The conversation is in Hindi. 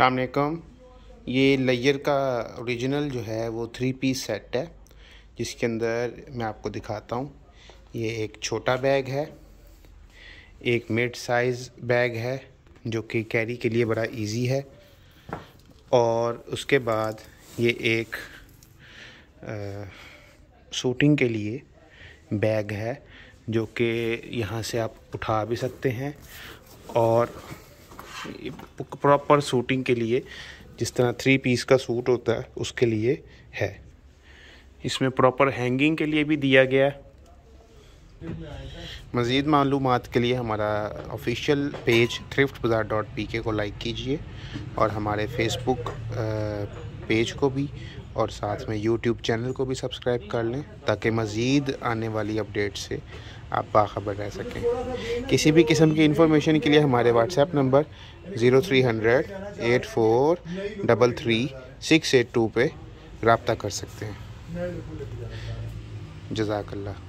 अलकुम ये लेयर का ओरिजिनल जो है वो थ्री पीस सेट है जिसके अंदर मैं आपको दिखाता हूँ ये एक छोटा बैग है एक मिड साइज़ बैग है जो कि कैरी के लिए बड़ा इजी है और उसके बाद ये एक आ, सूटिंग के लिए बैग है जो कि यहाँ से आप उठा भी सकते हैं और प्रॉपर सूटिंग के लिए जिस तरह थ्री पीस का सूट होता है उसके लिए है इसमें प्रॉपर हैंगिंग के लिए भी दिया गया है मज़ीद मालूम के लिए हमारा official page thrift bazaar dot P K को लाइक कीजिए और हमारे फेसबुक पेज को भी और साथ में यूट्यूब चैनल को भी सब्सक्राइब कर लें ताकि मज़ीद आने वाली अपडेट से आप बाखबर रह सकें किसी भी किस्म की इंफॉर्मेशन के लिए हमारे WhatsApp number zero three hundred eight four double three six eight two पर रबता कर सकते हैं जजाकल्ला